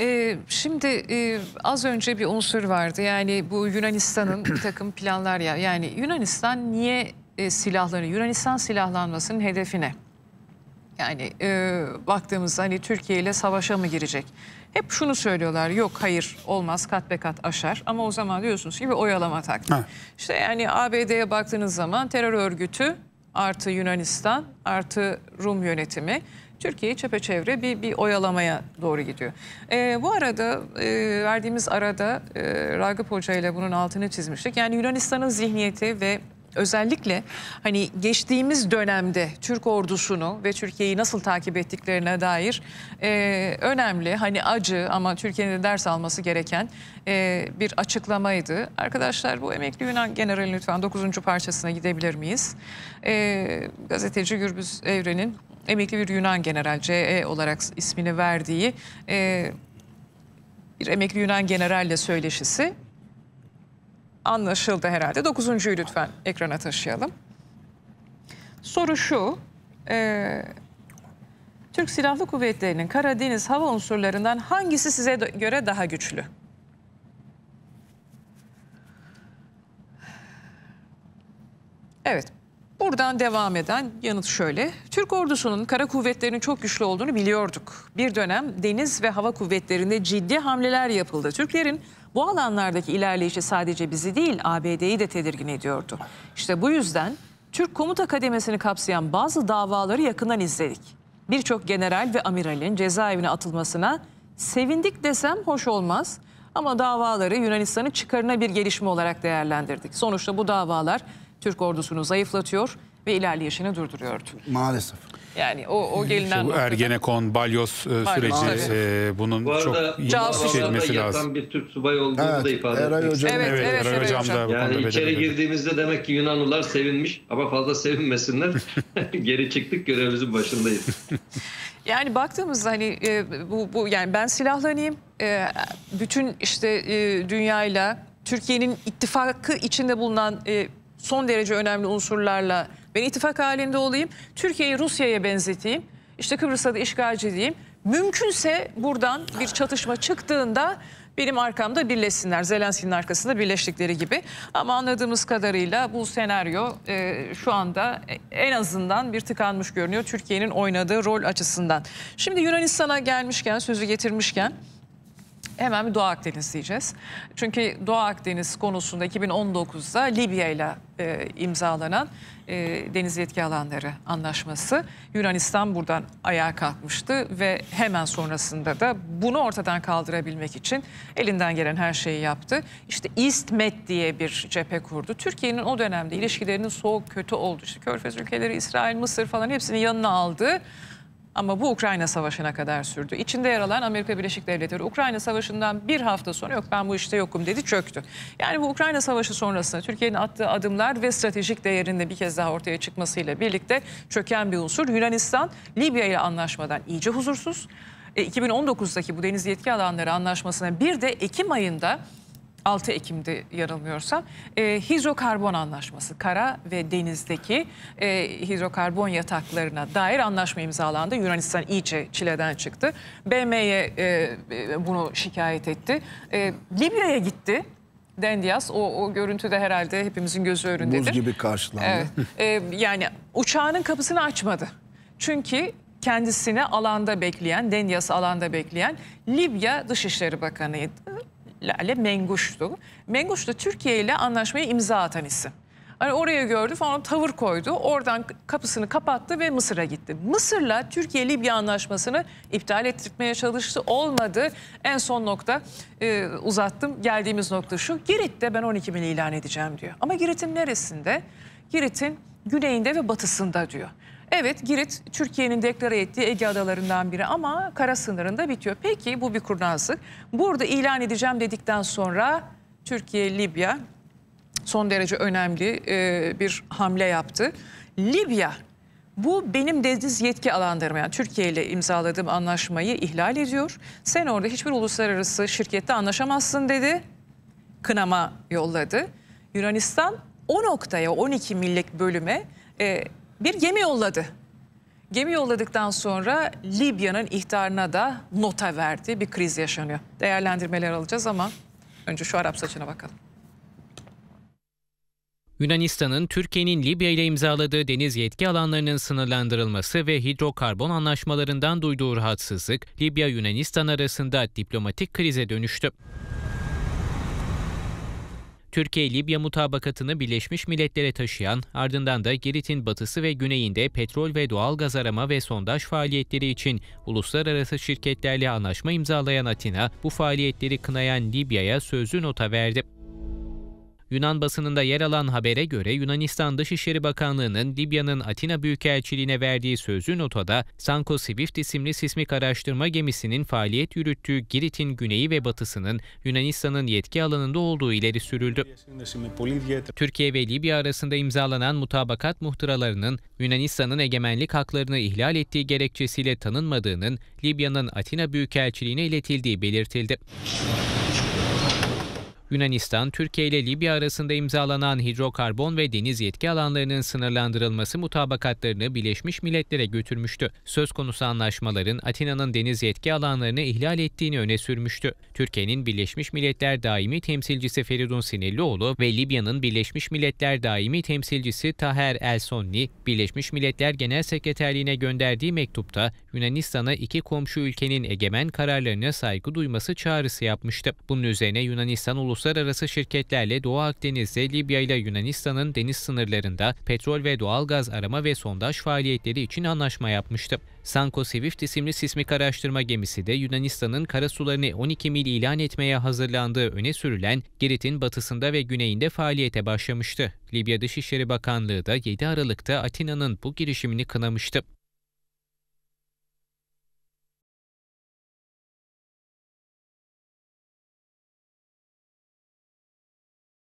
Ee, şimdi e, az önce bir unsur vardı. Yani bu Yunanistan'ın bir takım planlar ya. Yani Yunanistan niye e, silahlanıyor? Yunanistan silahlanmasının hedefine. Yani e, baktığımızda hani Türkiye ile savaşa mı girecek? Hep şunu söylüyorlar yok hayır olmaz kat be kat aşar ama o zaman diyorsunuz gibi oyalama taktiği. İşte yani ABD'ye baktığınız zaman terör örgütü artı Yunanistan artı Rum yönetimi. Türkiye'yi çepeçevre bir, bir oyalamaya doğru gidiyor. E, bu arada e, verdiğimiz arada e, Ragıp Hoca ile bunun altını çizmiştik. Yani Yunanistan'ın zihniyeti ve özellikle hani geçtiğimiz dönemde Türk ordusunu ve Türkiye'yi nasıl takip ettiklerine dair e, önemli hani acı ama Türkiye'nin de ders alması gereken e, bir açıklamaydı. Arkadaşlar bu emekli Yunan generali lütfen 9. parçasına gidebilir miyiz? E, gazeteci Gürbüz Evren'in emekli bir Yunan general CE olarak ismini verdiği e, bir emekli Yunan generalle söyleşisi anlaşıldı herhalde. Dokuzuncuyu lütfen ekrana taşıyalım. Soru şu. E, Türk Silahlı Kuvvetleri'nin Karadeniz hava unsurlarından hangisi size göre daha güçlü? Evet. Oradan devam eden yanıt şöyle. Türk ordusunun kara kuvvetlerinin çok güçlü olduğunu biliyorduk. Bir dönem deniz ve hava kuvvetlerinde ciddi hamleler yapıldı. Türklerin bu alanlardaki ilerleyişi sadece bizi değil ABD'yi de tedirgin ediyordu. İşte bu yüzden Türk komuta kademesini kapsayan bazı davaları yakından izledik. Birçok general ve amiralin cezaevine atılmasına sevindik desem hoş olmaz. Ama davaları Yunanistan'ın çıkarına bir gelişme olarak değerlendirdik. Sonuçta bu davalar Türk ordusunu zayıflatıyor ve ilerleyişini durduruyordu. Maalesef. Yani o, o gelinen... bu Ergenekon, Balyoz e, süreci e, bunun bu arada, çok casus edilmesi şey lazım. bir Türk subay olduğunu evet, da ifade Eray hocam. Evet, evet, Eray, Eray hocam, da Yani içeri girdiğimizde demek ki Yunanlılar sevinmiş ama fazla sevinmesinler. Geri çıktık görevimizin başındayız. Yani baktığımızda hani e, bu, bu yani ben silahlanayım e, bütün işte e, dünyayla Türkiye'nin ittifakı içinde bulunan e, son derece önemli unsurlarla ben ittifak halinde olayım. Türkiye'yi Rusya'ya benzeteyim. İşte Kıbrıs'a da işgalci diyeyim. Mümkünse buradan bir çatışma çıktığında benim arkamda birleşsinler. Zelenski'nin arkasında birleştikleri gibi. Ama anladığımız kadarıyla bu senaryo e, şu anda en azından bir tıkanmış görünüyor. Türkiye'nin oynadığı rol açısından. Şimdi Yunanistan'a gelmişken, sözü getirmişken hemen bir Doğu Akdeniz diyeceğiz. Çünkü Doğu Akdeniz konusunda 2019'da Libya ile e, imzalanan e, deniz yetki alanları anlaşması Yunanistan buradan ayağa kalkmıştı ve hemen sonrasında da bunu ortadan kaldırabilmek için elinden gelen her şeyi yaptı. İşte İstmet diye bir cephe kurdu. Türkiye'nin o dönemde ilişkilerinin soğuk kötü olduğu işte Körfez ülkeleri İsrail, Mısır falan hepsini yanına aldı. Ama bu Ukrayna Savaşı'na kadar sürdü. İçinde yer alan Amerika Birleşik Devletleri Ukrayna Savaşı'ndan bir hafta sonra yok ben bu işte yokum dedi çöktü. Yani bu Ukrayna Savaşı sonrasında Türkiye'nin attığı adımlar ve stratejik değerinde bir kez daha ortaya çıkmasıyla birlikte çöken bir unsur. Yunanistan Libya ile anlaşmadan iyice huzursuz. E, 2019'daki bu deniz yetki alanları anlaşmasına bir de Ekim ayında 6 Ekim'de yanılmıyorsam e, hidrokarbon anlaşması kara ve denizdeki e, hidrokarbon yataklarına dair anlaşma imzalandı. Yunanistan iyice çileden çıktı. BM'ye e, bunu şikayet etti. E, Libya'ya gitti. Dendias o, o görüntü herhalde hepimizin gözü önündedir. Buz gibi karşılandı. Evet. E, yani uçağının kapısını açmadı. Çünkü kendisini alanda bekleyen, Dendias alanda bekleyen Libya Dışişleri Bakanı'ydı. Lale Menguş'tu. Menguş da Türkiye ile anlaşmayı imza atan isim. Hani oraya gördü falan tavır koydu. Oradan kapısını kapattı ve Mısır'a gitti. Mısır'la Türkiye-Libya anlaşmasını iptal ettirmeye çalıştı. Olmadı. En son nokta e, uzattım. Geldiğimiz nokta şu. Girit'te ben 12 bin ilan edeceğim diyor. Ama Girit'in neresinde? Girit'in güneyinde ve batısında diyor. Evet Girit Türkiye'nin deklare ettiği Ege adalarından biri ama kara sınırında bitiyor. Peki bu bir kurnazlık. Burada ilan edeceğim dedikten sonra Türkiye, Libya son derece önemli e, bir hamle yaptı. Libya bu benim deniz yetki alanlarıma yani Türkiye ile imzaladığım anlaşmayı ihlal ediyor. Sen orada hiçbir uluslararası şirkette anlaşamazsın dedi. Kınama yolladı. Yunanistan o noktaya 12 millik bölüme e, bir gemi yolladı. Gemi yolladıktan sonra Libya'nın ihtarına da nota verdi. Bir kriz yaşanıyor. Değerlendirmeler alacağız ama önce şu Arap saçına bakalım. Yunanistan'ın Türkiye'nin Libya ile imzaladığı deniz yetki alanlarının sınırlandırılması ve hidrokarbon anlaşmalarından duyduğu rahatsızlık Libya-Yunanistan arasında diplomatik krize dönüştü. Türkiye-Libya mutabakatını Birleşmiş Milletler'e taşıyan, ardından da Girit'in batısı ve güneyinde petrol ve doğal gaz arama ve sondaj faaliyetleri için uluslararası şirketlerle anlaşma imzalayan Atina, bu faaliyetleri kınayan Libya'ya sözlü nota verdi. Yunan basınında yer alan habere göre Yunanistan Dışişleri Bakanlığı'nın Libya'nın Atina Büyükelçiliğine verdiği sözlü notada Sanko Swift isimli sismik araştırma gemisinin faaliyet yürüttüğü Girit'in güneyi ve batısının Yunanistan'ın yetki alanında olduğu ileri sürüldü. Türkiye ve Libya arasında imzalanan mutabakat muhtıralarının Yunanistan'ın egemenlik haklarını ihlal ettiği gerekçesiyle tanınmadığının Libya'nın Atina Büyükelçiliğine iletildiği belirtildi. Yunanistan, Türkiye ile Libya arasında imzalanan hidrokarbon ve deniz yetki alanlarının sınırlandırılması mutabakatlarını Birleşmiş Milletler'e götürmüştü. Söz konusu anlaşmaların Atina'nın deniz yetki alanlarını ihlal ettiğini öne sürmüştü. Türkiye'nin Birleşmiş Milletler Daimi Temsilcisi Feridun Sinirlioğlu ve Libya'nın Birleşmiş Milletler Daimi Temsilcisi Taher El Sonni, Birleşmiş Milletler Genel Sekreterliğine gönderdiği mektupta Yunanistan'a iki komşu ülkenin egemen kararlarına saygı duyması çağrısı yapmıştı. Bunun üzerine Yunanistan Ulusal uluslararası şirketlerle Doğu Akdeniz'de Libya ile Yunanistan'ın deniz sınırlarında petrol ve doğalgaz arama ve sondaj faaliyetleri için anlaşma yapmıştı. Sanko Swift isimli sismik araştırma gemisi de Yunanistan'ın karasularını 12 mil ilan etmeye hazırlandığı öne sürülen Girit'in batısında ve güneyinde faaliyete başlamıştı. Libya Dışişleri Bakanlığı da 7 Aralık'ta Atina'nın bu girişimini kınamıştı.